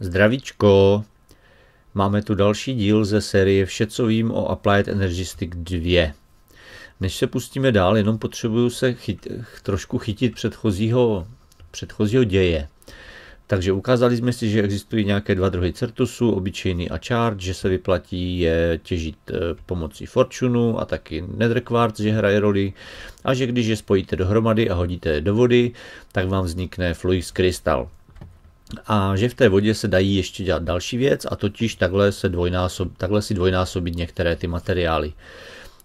Zdravíčko! Máme tu další díl ze série Vše, co vím o Applied Energistic 2. Než se pustíme dál, jenom potřebuju se chyt, trošku chytit předchozího, předchozího děje. Takže ukázali jsme si, že existují nějaké dva druhy certusu, obyčejný a charge, že se vyplatí je těžit eh, pomocí Fortunu a taky nether quartz, že hraje roli a že když je spojíte dohromady a hodíte do vody, tak vám vznikne flux crystal a že v té vodě se dají ještě dělat další věc a totiž takhle, se dvojnásob, takhle si dvojnásobit některé ty materiály.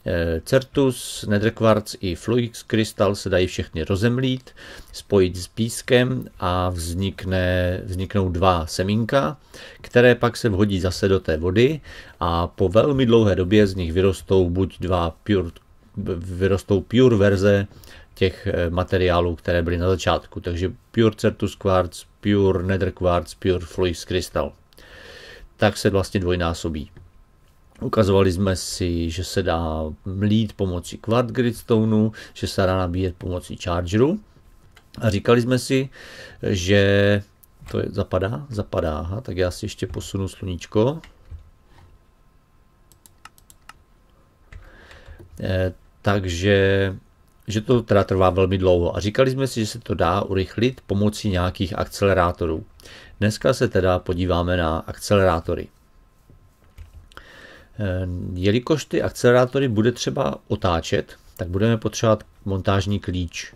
Eh, Certus, Netherquartz i Fluix krystal se dají všechny rozemlít, spojit s pískem a vznikne, vzniknou dva semínka, které pak se vhodí zase do té vody a po velmi dlouhé době z nich vyrostou buď dva pure, vyrostou pure verze těch eh, materiálů, které byly na začátku. Takže Pure Certus Quartz, Pure Nether Quartz, Pure Fluix Crystal. Tak se vlastně dvojnásobí. Ukazovali jsme si, že se dá mlít pomocí Quartz Gridstoneu, že se dá nabíjet pomocí Chargeru. A říkali jsme si, že to je, zapadá, zapadá, Aha, tak já si ještě posunu sluníčko. E, takže že to teda trvá velmi dlouho a říkali jsme si, že se to dá urychlit pomocí nějakých akcelerátorů. Dneska se teda podíváme na akcelerátory. Eh, jelikož ty akcelerátory bude třeba otáčet, tak budeme potřebovat montážní klíč.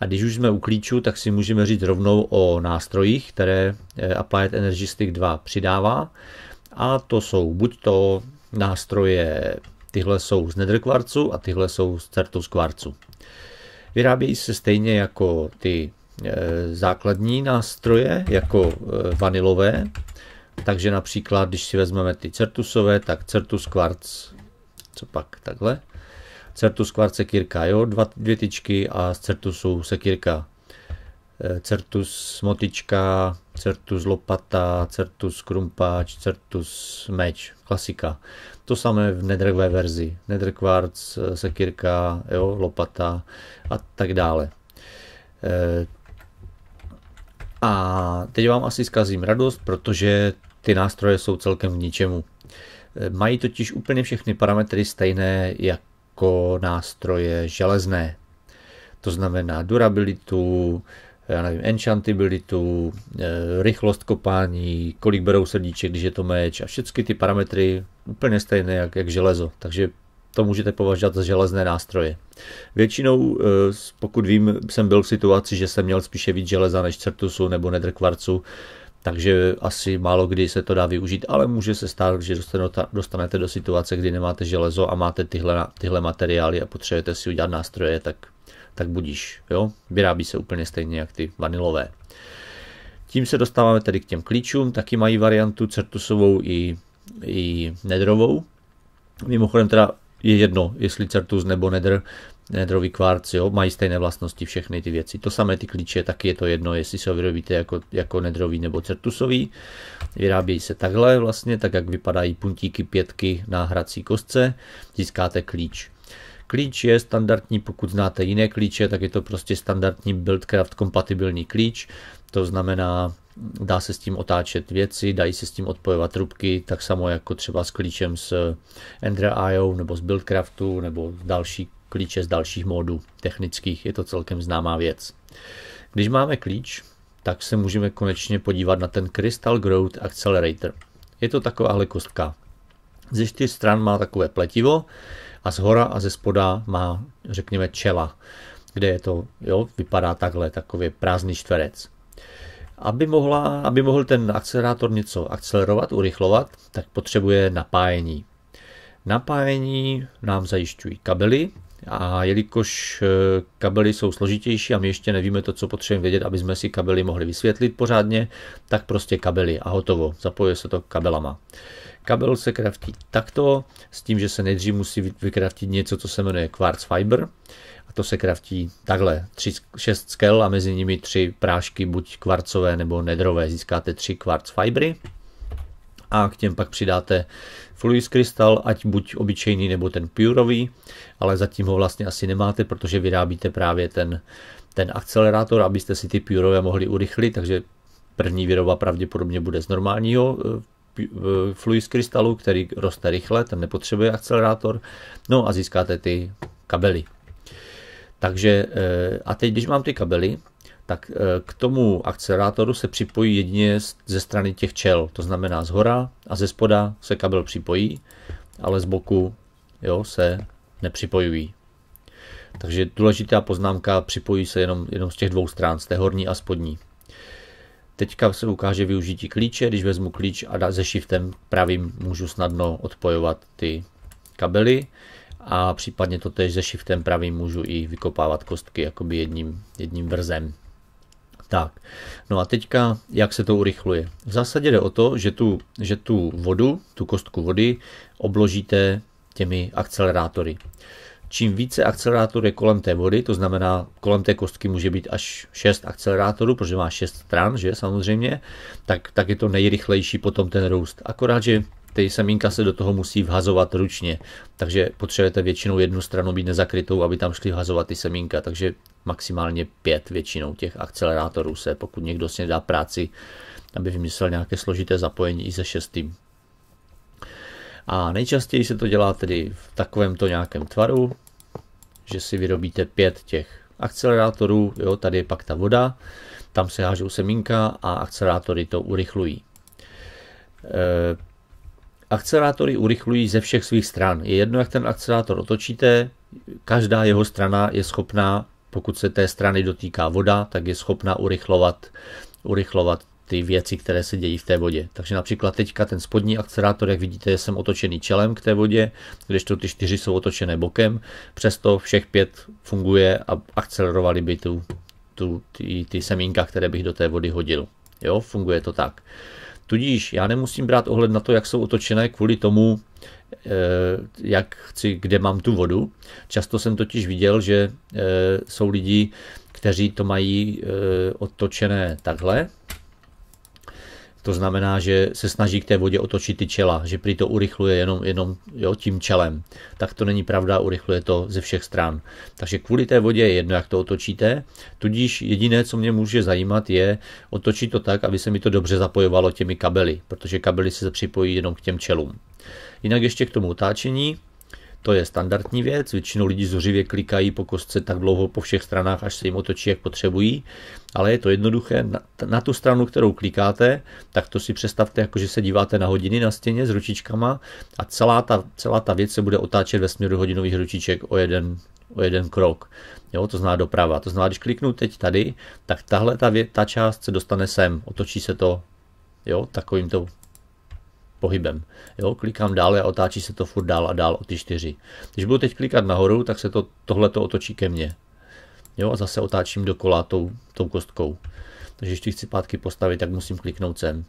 A když už jsme u klíčů, tak si můžeme říct rovnou o nástrojích, které eh, Applied Energy Stick 2 přidává. A to jsou buď to nástroje, tyhle jsou z Nether kvarcu a tyhle jsou z Certus kvarcu. Vyrábějí se stejně jako ty eh, základní nástroje, jako eh, vanilové. Takže například, když si vezmeme ty certusové, tak certus kvarc, co pak takhle. Certus kvarc sekírka, jo, dva, dvě tyčky a z certusu sekírka Eh, Certus motička, Certus lopata, Certus krumpáč, Certus meč, klasika. To samé v nedrkvé verzi. Nedrkvárc, eh, sekirka, jo, lopata a tak dále. Eh, a teď vám asi zkazím radost, protože ty nástroje jsou celkem k ničemu. Mají totiž úplně všechny parametry stejné jako nástroje železné. To znamená durabilitu, já nevím, enchantabilitu, eh, rychlost kopání, kolik berou srdíček, když je to meč a všechny ty parametry úplně stejné jak, jak železo. Takže to můžete považovat za železné nástroje. Většinou, eh, pokud vím, jsem byl v situaci, že jsem měl spíše víc železa než certusu nebo nedrkvarcu, takže asi málo kdy se to dá využít, ale může se stát, že dostanete do situace, kdy nemáte železo a máte tyhle, tyhle materiály a potřebujete si udělat nástroje, tak tak budíš, jo? Vyrábí se úplně stejně jak ty vanilové. Tím se dostáváme tedy k těm klíčům, taky mají variantu certusovou i, i nedrovou. Mimochodem teda je jedno, jestli certus nebo nedr, nedrový kvarc, jo, mají stejné vlastnosti všechny ty věci. To samé ty klíče, taky je to jedno, jestli se ho vyrobíte jako, jako nedrový nebo certusový. Vyrábějí se takhle vlastně, tak jak vypadají puntíky pětky na hrací kostce, získáte klíč. Klíč je standardní, pokud znáte jiné klíče, tak je to prostě standardní Buildcraft kompatibilní klíč, to znamená, dá se s tím otáčet věci, dají se s tím odpojovat trubky, tak samo jako třeba s klíčem z Ender.io nebo z Buildcraftu nebo další klíče z dalších módů technických, je to celkem známá věc. Když máme klíč, tak se můžeme konečně podívat na ten Crystal Growth Accelerator. Je to takováhle kostka. Ze čtyř stran má takové pletivo, a z hora a ze spoda má, řekněme, čela, kde je to, jo, vypadá takhle, takový prázdný čtverec. Aby, mohla, aby mohl ten akcelerátor něco akcelerovat, urychlovat, tak potřebuje napájení. Napájení nám zajišťují kabely, a jelikož eh, kabely jsou složitější a my ještě nevíme to, co potřebujeme vědět, aby jsme si kabely mohli vysvětlit pořádně, tak prostě kabely a hotovo. Zapojuje se to kabelama. Kabel se kraftí takto, s tím, že se nejdřív musí vykraftit něco, co se jmenuje quartz fiber. A to se kraftí takhle, 6 skel a mezi nimi tři prášky, buď kvarcové nebo nedrové. Získáte tři quartz fibry a k těm pak přidáte Fluis Crystal, ať buď obyčejný nebo ten pureový, ale zatím ho vlastně asi nemáte, protože vyrábíte právě ten, ten akcelerátor, abyste si ty pureové mohli urychlit, takže první výroba pravděpodobně bude z normálního eh, eh, Fluis Crystalu, který roste rychle, ten nepotřebuje akcelerátor, no a získáte ty kabely. Takže eh, a teď, když mám ty kabely, tak eh, k tomu akcelerátoru se připojí jedině ze strany těch čel, to znamená z hora a ze spoda se kabel připojí, ale z boku jo, se nepřipojují. Takže důležitá poznámka, připojí se jenom, jenom z těch dvou stran, z té horní a spodní. Teďka se ukáže využití klíče, když vezmu klíč a se shiftem pravým můžu snadno odpojovat ty kabely a případně to tež se shiftem pravým můžu i vykopávat kostky jakoby jedním, jedním vrzem. Tak, no a teďka, jak se to urychluje? V zásadě jde o to, že tu, že tu vodu, tu kostku vody, obložíte těmi akcelerátory. Čím více akcelerátor je kolem té vody, to znamená, kolem té kostky může být až 6 akcelerátorů, protože má 6 stran, že samozřejmě, tak, tak je to nejrychlejší potom ten růst. Akorát, že ty semínka se do toho musí vhazovat ručně, takže potřebujete většinou jednu stranu být nezakrytou, aby tam šli vhazovat ty semínka, takže maximálně pět většinou těch akcelerátorů se, pokud někdo si nedá práci, aby vymyslel nějaké složité zapojení i se šestým. A nejčastěji se to dělá tedy v takovémto nějakém tvaru, že si vyrobíte pět těch akcelerátorů, jo, tady je pak ta voda, tam se hážou semínka a akcelerátory to urychlují. E Akcelerátory urychlují ze všech svých stran. Je jedno, jak ten akcelerátor otočíte, každá jeho strana je schopná, pokud se té strany dotýká voda, tak je schopná urychlovat, urychlovat ty věci, které se dějí v té vodě. Takže například teďka ten spodní akcelerátor, jak vidíte, je jsem otočený čelem k té vodě, kdežto ty čtyři jsou otočené bokem, přesto všech pět funguje a akcelerovali by tu, tu, ty, ty semínka, které bych do té vody hodil. Jo, funguje to tak. Uh, Tudíž já nemusím brát ohled na to, jak jsou otočené kvůli tomu, eh, jak chci, kde mám tu vodu. Často jsem totiž viděl, že eh, jsou lidi, kteří to mají eh, otočené takhle, to znamená, že se snaží k té vodě otočit ty čela, že prý to urychluje jenom, jenom jo, tím čelem. Tak to není pravda, urychluje to ze všech stran. Takže kvůli té vodě je jedno, jak to otočíte. Tudíž jediné, co mě může zajímat, je otočit to tak, aby se mi to dobře zapojovalo těmi kabely, protože kabely se připojí jenom k těm čelům. Jinak ještě k tomu otáčení. To je standardní věc, většinou lidi zuřivě klikají po kostce tak dlouho po všech stranách, až se jim otočí, jak potřebují, ale je to jednoduché. Na, na tu stranu, kterou klikáte, tak to si představte, jako že se díváte na hodiny na stěně s ručičkama a celá ta, celá ta věc se bude otáčet ve směru hodinových ručiček o jeden, o jeden krok. Jo, to zná doprava. To zná, když kliknu teď tady, tak tahle ta, vě, ta část se dostane sem, otočí se to jo, takovýmto, pohybem. Jo, klikám dále a otáčí se to furt dál a dál o ty čtyři. Když budu teď klikat nahoru, tak se to, tohle to otočí ke mně. Jo, a zase otáčím dokola tou, tou kostkou. Takže když chci pátky postavit, tak musím kliknout sem.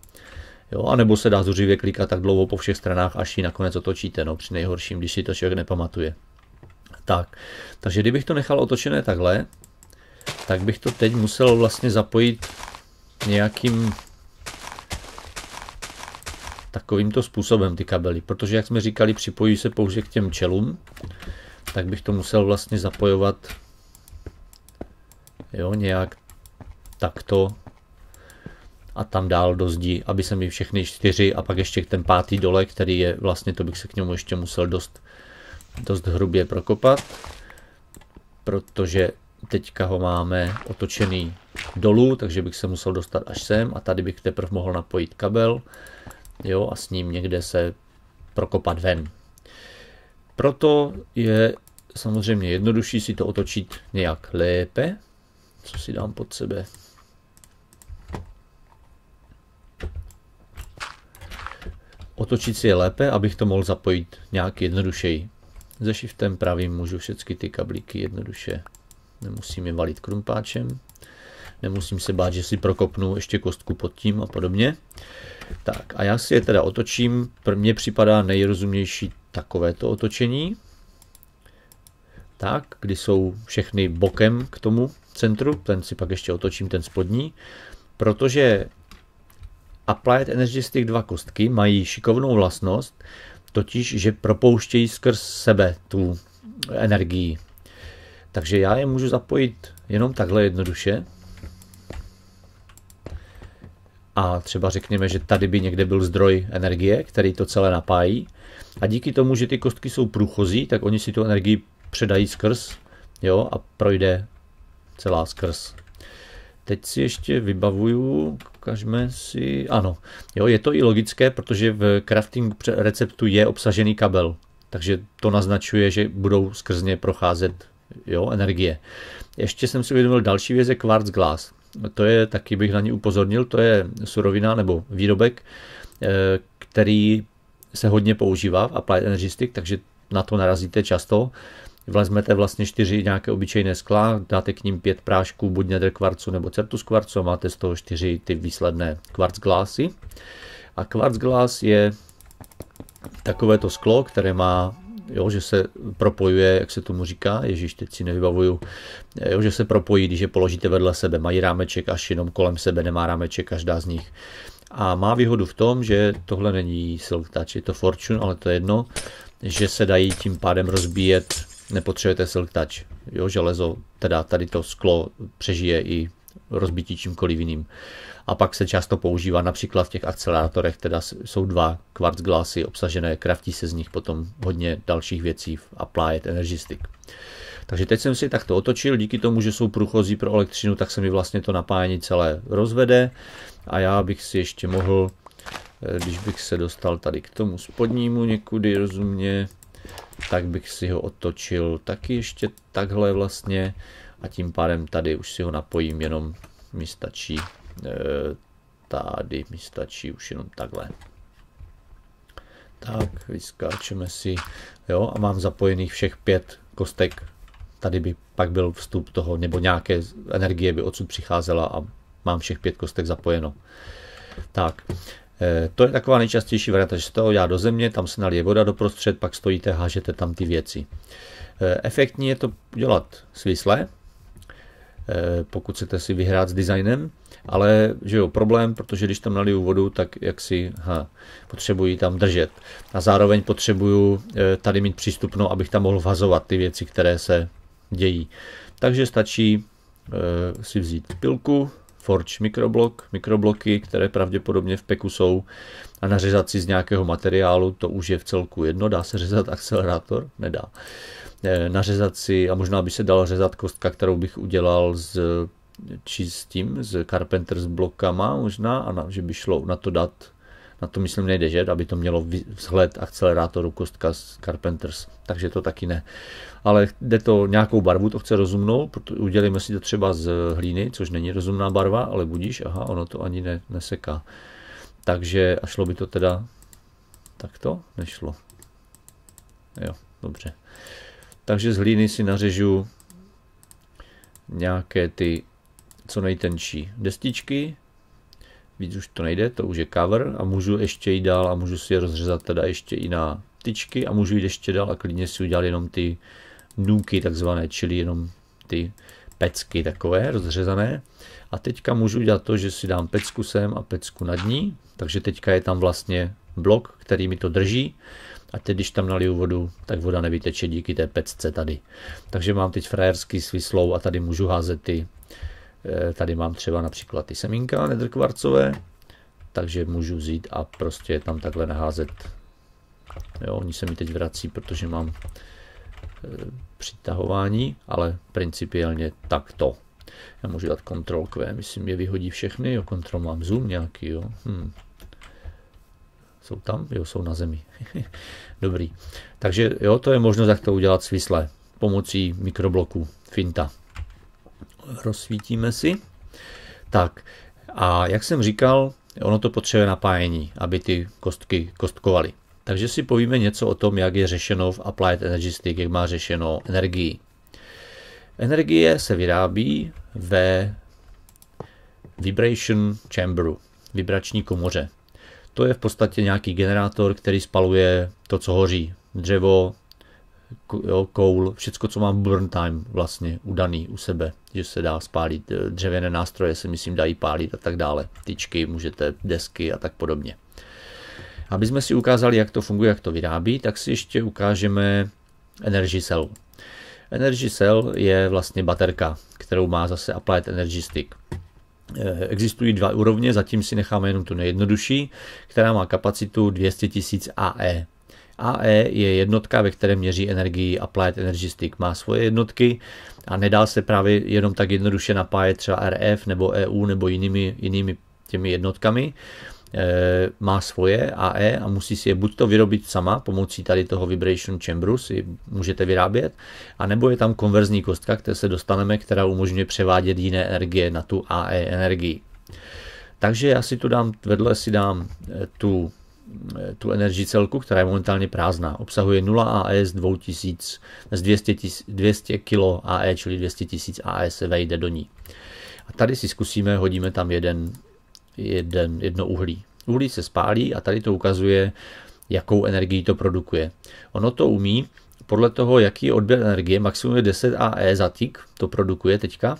Jo, a nebo se dá zuřivě klikat tak dlouho po všech stranách, až ji nakonec otočíte, no při nejhorším, když si to člověk nepamatuje. Tak, takže kdybych to nechal otočené takhle, tak bych to teď musel vlastně zapojit nějakým takovýmto způsobem ty kabely, protože jak jsme říkali, připojí se pouze k těm čelům, tak bych to musel vlastně zapojovat jo, nějak takto a tam dál do zdi, aby se mi všechny čtyři a pak ještě ten pátý dole, který je vlastně, to bych se k němu ještě musel dost, dost hrubě prokopat, protože teďka ho máme otočený dolů, takže bych se musel dostat až sem a tady bych teprve mohl napojit kabel jo, a s ním někde se prokopat ven. Proto je samozřejmě jednodušší si to otočit nějak lépe, co si dám pod sebe. Otočit si je lépe, abych to mohl zapojit nějak jednodušeji. Ze shiftem pravým můžu všechny ty kablíky jednoduše. Nemusím je valit krumpáčem nemusím se bát, že si prokopnu ještě kostku pod tím a podobně. Tak a já si je teda otočím, pro mě připadá nejrozumější takovéto otočení. Tak, kdy jsou všechny bokem k tomu centru, ten si pak ještě otočím, ten spodní, protože Applied Energy z těch dva kostky mají šikovnou vlastnost, totiž, že propouštějí skrz sebe tu energii. Takže já je můžu zapojit jenom takhle jednoduše a třeba řekněme, že tady by někde byl zdroj energie, který to celé napájí. A díky tomu, že ty kostky jsou průchozí, tak oni si tu energii předají skrz jo, a projde celá skrz. Teď si ještě vybavuju, ukážeme si, ano, jo, je to i logické, protože v crafting receptu je obsažený kabel, takže to naznačuje, že budou skrz ně procházet jo, energie. Ještě jsem si uvědomil další věc je Quartz Glass to je, taky bych na ní upozornil, to je surovina nebo výrobek, eh, který se hodně používá v Applied Energy Stick, takže na to narazíte často. Vlezmete vlastně čtyři nějaké obyčejné skla, dáte k ním pět prášků buď nedr kvarcu nebo certus kvarcu a máte z toho čtyři ty výsledné kvarc glásy. A kvarc glás je takovéto sklo, které má jo, že se propojuje, jak se tomu říká, Ježíš, teď si nevybavuju, jo, že se propojí, když je položíte vedle sebe, mají rámeček až jenom kolem sebe, nemá rámeček každá z nich. A má výhodu v tom, že tohle není Silk Touch, je to Fortune, ale to je jedno, že se dají tím pádem rozbíjet, nepotřebujete Silk Touch, jo, železo, teda tady to sklo přežije i rozbití čímkoliv jiným. A pak se často používá například v těch akcelerátorech, teda jsou dva kvarc glasy obsažené, kraftí se z nich potom hodně dalších věcí v Applied Energy Stick. Takže teď jsem si takto otočil, díky tomu, že jsou průchozí pro elektřinu, tak se mi vlastně to napájení celé rozvede a já bych si ještě mohl, eh, když bych se dostal tady k tomu spodnímu někudy rozumně, tak bych si ho otočil taky ještě takhle vlastně a tím pádem tady už si ho napojím, jenom mi stačí e, tady mi stačí už jenom takhle. Tak, vyskáčeme si, jo, a mám zapojených všech pět kostek. Tady by pak byl vstup toho, nebo nějaké energie by odsud přicházela a mám všech pět kostek zapojeno. Tak, e, to je taková nejčastější varianta, že se toho já do země, tam se nalije voda doprostřed, pak stojíte, hážete tam ty věci. E, efektní je to dělat svisle, Eh, pokud chcete si vyhrát s designem, ale že jo, problém, protože když tam naliju vodu, tak jak si ha, potřebuji tam držet. A zároveň potřebuju eh, tady mít přístupno, abych tam mohl vazovat ty věci, které se dějí. Takže stačí eh, si vzít pilku, Forge mikroblok, mikrobloky, které pravděpodobně v peku jsou, a nařezat si z nějakého materiálu, to už je v celku jedno, dá se řezat akcelerátor? Nedá. Eh, nařezat si, a možná by se dala řezat kostka, kterou bych udělal z či s tím, z Carpenter s blokama možná, a na, že by šlo na to dát, na to myslím nejde, že? Aby to mělo vzhled akcelerátoru kostka z Carpenters, takže to taky ne. Ale jde to nějakou barvu, to chce rozumnou, udělíme si to třeba z hlíny, což není rozumná barva, ale budíš, aha, ono to ani ne, neseká. Takže a šlo by to teda takto? Nešlo. Jo, dobře. Takže z hlíny si nařežu nějaké ty co nejtenčí destičky. Víc už to nejde, to už je cover a můžu ještě jít dál a můžu si je rozřezat teda ještě i na tyčky a můžu jít ještě dál a klidně si udělat jenom ty nůky, takzvané, čili jenom ty pecky takové rozřezané. A teďka můžu udělat to, že si dám pecku sem a pecku nad ní, takže teďka je tam vlastně blok, který mi to drží a teď, když tam naliju vodu, tak voda nevyteče díky té pecce tady. Takže mám teď frajerský svislou a tady můžu házet ty, eh, tady mám třeba například ty semínka nedrkvarcové, takže můžu vzít a prostě tam takhle naházet. Jo, oni se mi teď vrací, protože mám eh, přitahování, ale principiálně takto. Já můžu dát Ctrl Q, myslím, je vyhodí všechny, jo, Ctrl mám zoom nějaký, jo. Hm. Jsou tam? Jo, jsou na zemi. Dobrý. Takže jo, to je možnost, jak to udělat svisle pomocí mikrobloku Finta. Rozsvítíme si. Tak, a jak jsem říkal, ono to potřebuje napájení, aby ty kostky kostkovaly. Takže si povíme něco o tom, jak je řešeno v Applied Energy Stick, jak má řešeno energii. Energie se vyrábí ve Vibration Chamberu, vibrační komoře. To je v podstatě nějaký generátor, který spaluje to, co hoří. Dřevo, koul, všecko, co mám burn time vlastně udaný u sebe, že se dá spálit. Eh, dřevěné nástroje se myslím dají pálit a tak dále. Tyčky, můžete, desky a tak podobně. Aby jsme si ukázali, jak to funguje, jak to vyrábí, tak si ještě ukážeme Energy Cell. Energy Cell je vlastně baterka, kterou má zase Applied Energy Stick. Eh, existují dva úrovně, zatím si necháme jenom tu nejjednodušší, která má kapacitu 200 000 AE. AE je jednotka, ve které měří energii Applied Energy Stick. Má svoje jednotky a nedá se právě jenom tak jednoduše napájet třeba RF nebo EU nebo jinými, jinými těmi jednotkami. Eh, má svoje AE a musí si je buď to vyrobit sama pomocí tady toho Vibration Chamberu si můžete vyrábět, anebo je tam konverzní kostka, které se dostaneme, která umožňuje převádět jiné energie na tu AE energii. Takže já si tu dám, vedle si dám eh, tu, eh, tu energii celku, která je momentálně prázdná. Obsahuje 0 AE z 2000, z 200, 200 kg AE, čili 200 000 AE se vejde do ní. A tady si zkusíme, hodíme tam jeden jeden, jedno uhlí. Uhlí se spálí a tady to ukazuje, jakou energii to produkuje. Ono to umí podle toho, jaký odběr energie, maximum je 10 AE za tik, to produkuje teďka,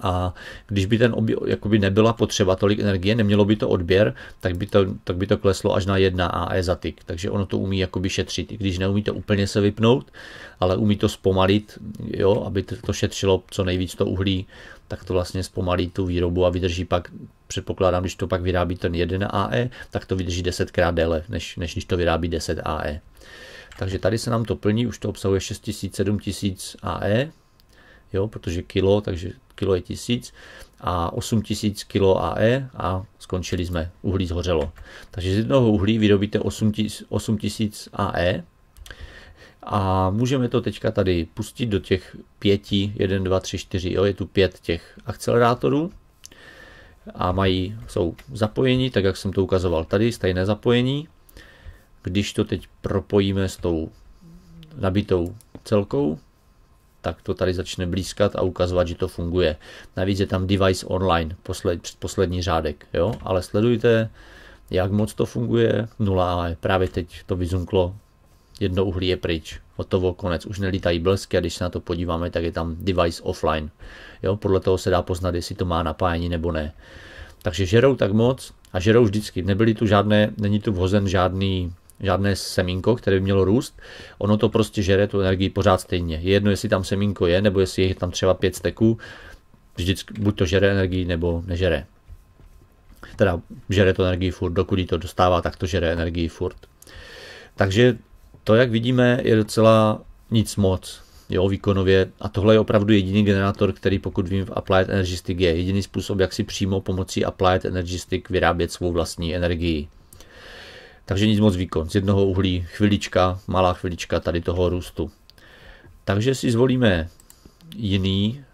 a když by ten obě, jakoby nebyla potřeba tolik energie, nemělo by to odběr, tak by to, tak by to kleslo až na 1 A e za tik. Takže ono to umí jakoby šetřit, i když neumí to úplně se vypnout, ale umí to zpomalit, jo, aby to šetřilo co nejvíc to uhlí, tak to vlastně zpomalí tu výrobu a vydrží pak, předpokládám, když to pak vyrábí ten 1 AE, tak to vydrží 10 krát déle, než, než když to vyrábí 10 AE. Takže tady se nám to plní, už to obsahuje 6000, 7000 AE, jo, protože kilo, takže kilo je tisíc a 8000 kilo AE a skončili jsme, uhlí zhořelo. Takže z jednoho uhlí vyrobíte 8000 AE a můžeme to teďka tady pustit do těch pěti, 1, 2, 3, 4, jo, je tu pět těch akcelerátorů a mají, jsou zapojení, tak jak jsem to ukazoval tady, stejné zapojení. Když to teď propojíme s tou nabitou celkou, tak to tady začne blízkat a ukazovat, že to funguje. Navíc je tam device online, posled, poslední řádek, jo? ale sledujte, jak moc to funguje, nula, právě teď to vyzunklo, jedno uhlí je pryč, hotovo, konec, už nelítají blesky a když se na to podíváme, tak je tam device offline. Jo? Podle toho se dá poznat, jestli to má napájení nebo ne. Takže žerou tak moc a žerou vždycky. Nebyly tu žádné, není tu vhozen žádný žádné semínko, které by mělo růst. Ono to prostě žere tu energii pořád stejně. Je jedno, jestli tam semínko je, nebo jestli je tam třeba pět steků, vždycky buď to žere energii, nebo nežere. Teda žere to energii furt, dokud jí to dostává, tak to žere energii furt. Takže to, jak vidíme, je docela nic moc jo, výkonově. A tohle je opravdu jediný generátor, který pokud vím v Applied Energy Stick je jediný způsob, jak si přímo pomocí Applied Energy Stick vyrábět svou vlastní energii. Takže nic moc výkon. Z jednoho uhlí chvilička, malá chvilička tady toho růstu. Takže si zvolíme jiný,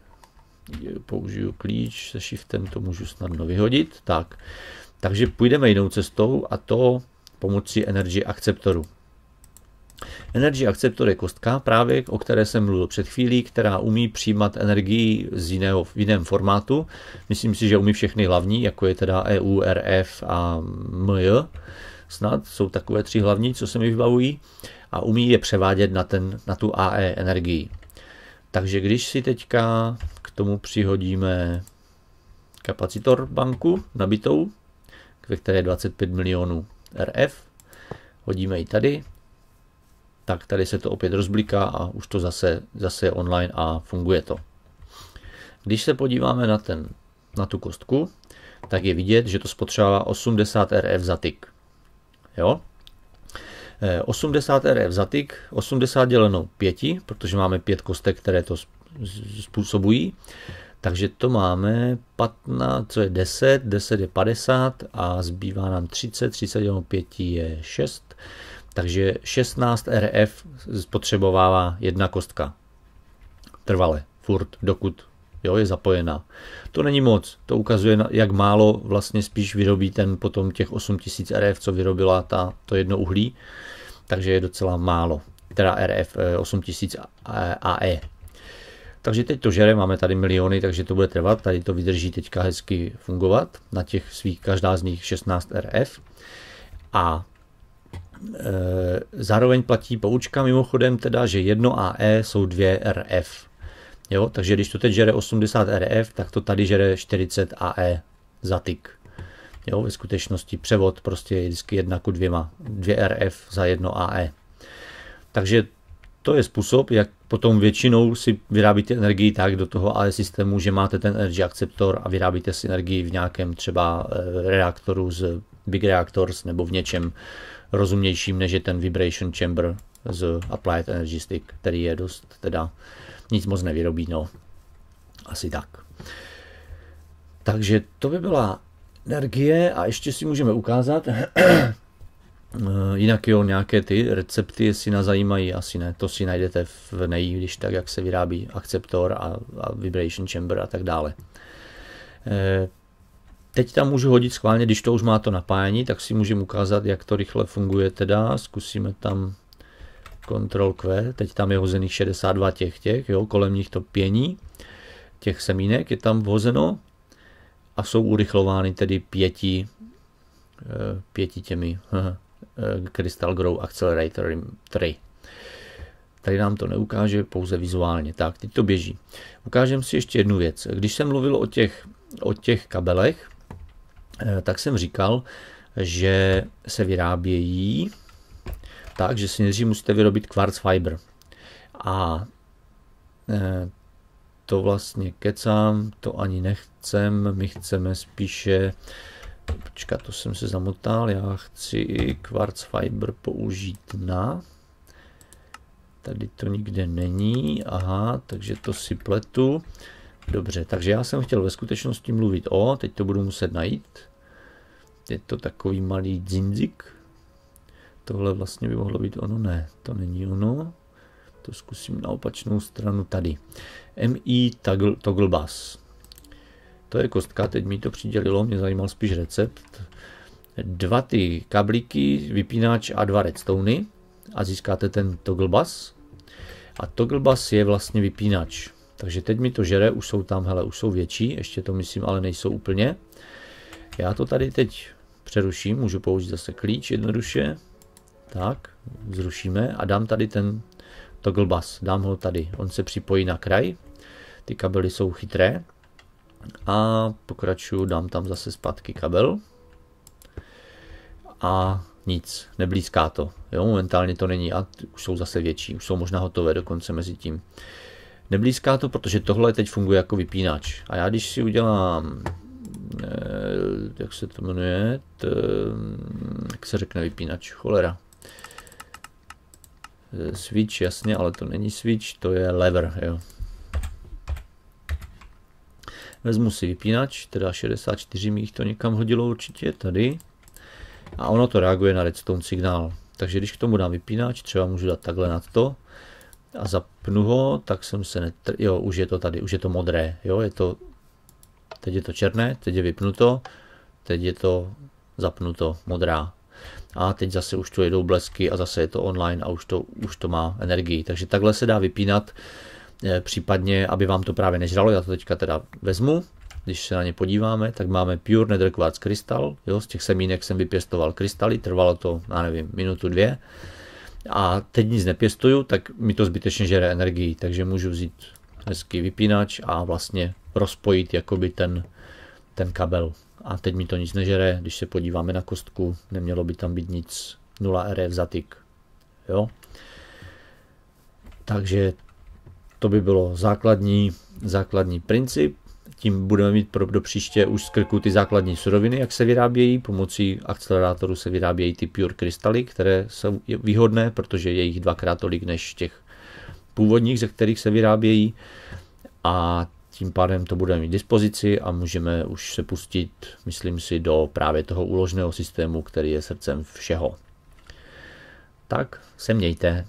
použiju klíč, se shiftem to můžu snadno vyhodit. Tak. Takže půjdeme jinou cestou a to pomocí Energy Acceptoru. Energy Acceptor je kostka právě, o které jsem mluvil před chvílí, která umí přijímat energii z jiného, v jiném formátu. Myslím si, že umí všechny hlavní, jako je teda EU, RF a MJ snad, jsou takové tři hlavní, co se mi vybavují, a umí je převádět na, ten, na tu AE energii. Takže když si teďka k tomu přihodíme kapacitor banku nabitou, ve které je 25 milionů RF, hodíme ji tady, tak tady se to opět rozbliká a už to zase, zase je online a funguje to. Když se podíváme na, ten, na tu kostku, tak je vidět, že to spotřebová 80 RF za tyk. Jo? 80 RF zatyk, 80 děleno 5, protože máme 5 kostek, které to způsobují. Takže to máme 15, co je 10, 10 je 50 a zbývá nám 30, 30 děleno 5 je 6. Takže 16 RF spotřebovává jedna kostka. Trvale, furt, dokud jo, je zapojená. To není moc, to ukazuje, jak málo vlastně spíš vyrobí ten potom těch 8000 RF, co vyrobila ta, to jedno uhlí, takže je docela málo, teda RF 8000 AE. Takže teď to žere, máme tady miliony, takže to bude trvat, tady to vydrží teďka hezky fungovat, na těch svých, každá z nich 16 RF. A e, zároveň platí poučka mimochodem teda, že jedno AE jsou dvě RF, Jo, takže když to teď žere 80 RF, tak to tady žere 40 AE za tik. Jo, ve skutečnosti převod prostě je vždycky jedna ku dvěma. 2 RF za 1 AE. Takže to je způsob, jak potom většinou si vyrábíte energii tak do toho AE systému, že máte ten energy akceptor a vyrábíte si energii v nějakém třeba eh, reaktoru z Big Reactors nebo v něčem rozumnějším, než je ten Vibration Chamber z Applied Energy Stick, který je dost teda nic moc nevyrobí, no. Asi tak. Takže to by byla energie a ještě si můžeme ukázat, eh, Jinak jo, nějaké ty recepty, jestli nás zajímají, asi ne. To si najdete v nej, když tak, jak se vyrábí akceptor a, a vibration chamber a tak dále. E, teď tam můžu hodit schválně, když to už má to napájení, tak si můžeme ukázat, jak to rychle funguje teda. Zkusíme tam Ctrl Q, teď tam je hozených 62 těch těch, jo, kolem nich to pění, těch semínek je tam vhozeno a jsou urychlovány tedy pěti, eh, pěti těmi eh, Crystal Grow Accelerator 3. Tady nám to neukáže, pouze vizuálně. Tak, teď to běží. Ukážem si ještě jednu věc. Když jsem mluvil o těch, o těch kabelech, eh, tak jsem říkal, že se vyrábějí tak, že si nejdřív musíte vyrobit quartz fiber. A e, to vlastně kecám, to ani nechcem, my chceme spíše, počkat, to jsem se zamotal, já chci quartz fiber použít na, tady to nikde není, aha, takže to si pletu, dobře, takže já jsem chtěl ve skutečnosti mluvit o, teď to budu muset najít, je to takový malý dzinzik, Tohle vlastně by mohlo být ono, ne, to není ono. To zkusím na opačnou stranu tady. MI toggle, toggle bus. To je kostka, teď mi to přidělilo, mě zajímal spíš recept. Dva ty kablíky, vypínač a dva redstony a získáte ten toggle bus. A toggle bus je vlastně vypínač. Takže teď mi to žere, už jsou tam, hele, už jsou větší, ještě to myslím, ale nejsou úplně. Já to tady teď přeruším, můžu použít zase klíč jednoduše. Tak, zrušíme a dám tady ten toggle bus, dám ho tady. On se připojí na kraj, ty kabely jsou chytré a pokračuju, dám tam zase zpátky kabel a nic, neblízká to. Jo, momentálně to není a už jsou zase větší, už jsou možná hotové dokonce mezi tím. Neblízká to, protože tohle teď funguje jako vypínač. A já když si udělám, eh, jak se to jmenuje, t, eh, jak se řekne vypínač, cholera. Eh, switch, jasně, ale to není switch, to je lever, jo. Vezmu si vypínač, teda 64 mi to někam hodilo určitě, tady. A ono to reaguje na redstone signál. Takže když k tomu dám vypínač, třeba můžu dát takhle na to a zapnu ho, tak jsem se netr... Jo, už je to tady, už je to modré, jo, je to... Teď je to černé, teď je vypnuto, teď je to zapnuto, modrá a teď zase už to jedou blesky a zase je to online a už to, už to má energii. Takže takhle se dá vypínat, eh, případně, aby vám to právě nežralo, já to teďka teda vezmu, když se na ně podíváme, tak máme Pure Nether Quartz Crystal, jo, z těch semínek jsem vypěstoval krystaly, trvalo to, já nevím, minutu, dvě, a teď nic nepěstuju, tak mi to zbytečně žere energii, takže můžu vzít hezký vypínač a vlastně rozpojit jakoby ten ten kabel. A teď mi to nic nežere, když se podíváme na kostku, nemělo by tam být nic 0 RF tyk. Jo? Takže to by bylo základní, základní princip. Tím budeme mít pro do příště už z krku ty základní suroviny, jak se vyrábějí. Pomocí akcelerátoru se vyrábějí ty pure krystaly, které jsou výhodné, protože je jich dvakrát tolik než těch původních, ze kterých se vyrábějí. A tím pádem to budeme mít dispozici a můžeme už se pustit, myslím si, do právě toho úložného systému, který je srdcem všeho. Tak se mějte.